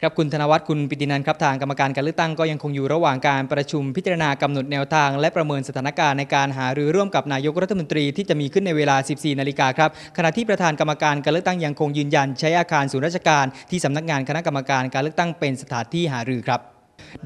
ครับคุณธนวัฒน์คุณปิตินันครับทางกรรมการการเลือกตั้งก็ยังคงอยู่ระหว่างการประชุม พิจารณากำหนดแนวทาง และประเมินสถานการณ์ในการหารือร่วมกับนายกรัฐมนตรีที่จะมีขึ้นในเวลา 14 นาฬิกาครับขณะที่ประธานกรรมการการเลือกตั้งยังคงยืนยัน ใช้อาคารศูนย์ราชการ ที่สำนักงานคณะกรรมการการเลือกตั้งเป็นสถานที่หารือครับ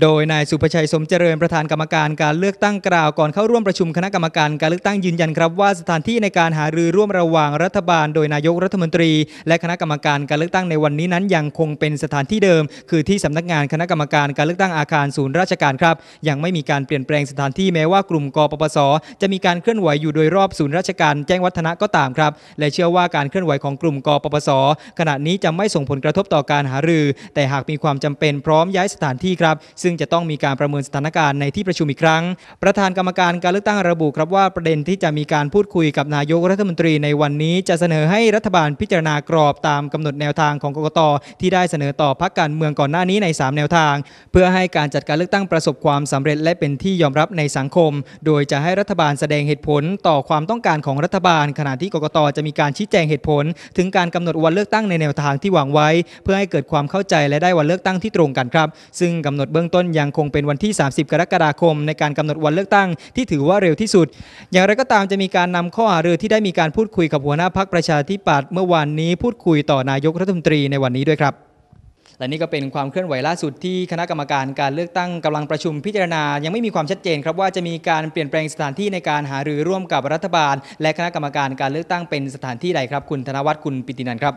โดยนายสุภชัยสมเจริญประธานกรรมการการเลือกตั้งกล่าวก่อนเข้าร่วมประชุมคณะกรรมการ การเลือกตั้งยืนยันครับ ว่าสถานที่ในการหารือร่วมระหว่างรัฐบาลโดยนายกรัฐมนตรี และคณะกรรมการการเลือกตั้งในวันนี้นั้นยังคงเป็นสถานที่เดิม คือที่สำนักงานคณะ กรรมการการเลือกตั้งอาคารศูนย์ราชการครับ ยังไม่มีการเปลี่ยนแปลงสถานที่แม้ว่ากลุ่มกปปสจะมีการเคลื่อนไหวอยู่โดยรอบศูนย์ราชการ แจ้งวัฒนะก็ตามครับและเชื่อว่าการเคลื่อนไหวของกลุ่มกปปสขณะนี้จะไม่ส่งผลกระทบต่อการหารือ แต่หากมีความจำเป็นพร้อมย้ายสถานที่ครับซึ่งจะต้องมีการประเมินสถานการณ์ในที่ประชุมอีกครั้ง ประธานกรรมการการเลือกตั้งระบุ ครับว่าประเด็นที่จะมีการพูดคุยกับนายกรัฐมนตรีในวันนี้ จะเสนอให้รัฐบาลพิจารณากรอบ ตามกำหนดแนวทางของกกต ที่ได้เสนอต่อพักการเมืองก่อนหน้านี้ใน 3 แนวทาง เพื่อให้การจัดการเลือกตั้งประสบความสำเร็จ และเป็นที่ยอมรับในสังคม โดยจะให้รัฐบาลแสดงเหตุผลต่อความต้องการของรัฐบาลขณะที่กกตจะมีการชี้แจงเหตุผล ถึงการกำหนดวันเลือกตั้งในแนวทางที่วางไว้ เพื่อให้เกิดความเข้าใจและได้วันเลือกตั้งที่ตรงกันครับซึ่งกำหนดเบื้ององต้นยังคงเป็นวันที่ 30 กรกฎาคมในการกำหนดวันเลือกตั้งที่ถือว่าเร็วที่สุด อย่างไรก็ตามจะมีการนำข้อหารือที่ได้มีการพูดคุยกับหัวหน้าพักประชาธิปัตย์เมื่อวานนี้พูดคุยต่อนายกรัฐมนตรีในวันนี้ด้วยครับ และนี่ก็เป็นความเคลื่อนไหวล่าสุดที่คณะกรรมการการเลือกตั้งกำลังประชุมพิจารณายังไม่มีความชัดเจน ครับว่าจะมีการเปลี่ยนแปลงสถานที่ในการหารือร่วมกับรัฐบาล และคณะกรรมการการเลือกตั้งเป็นสถานที่ใดครับ คุณธนวัฒน์คุณปิตินันครับ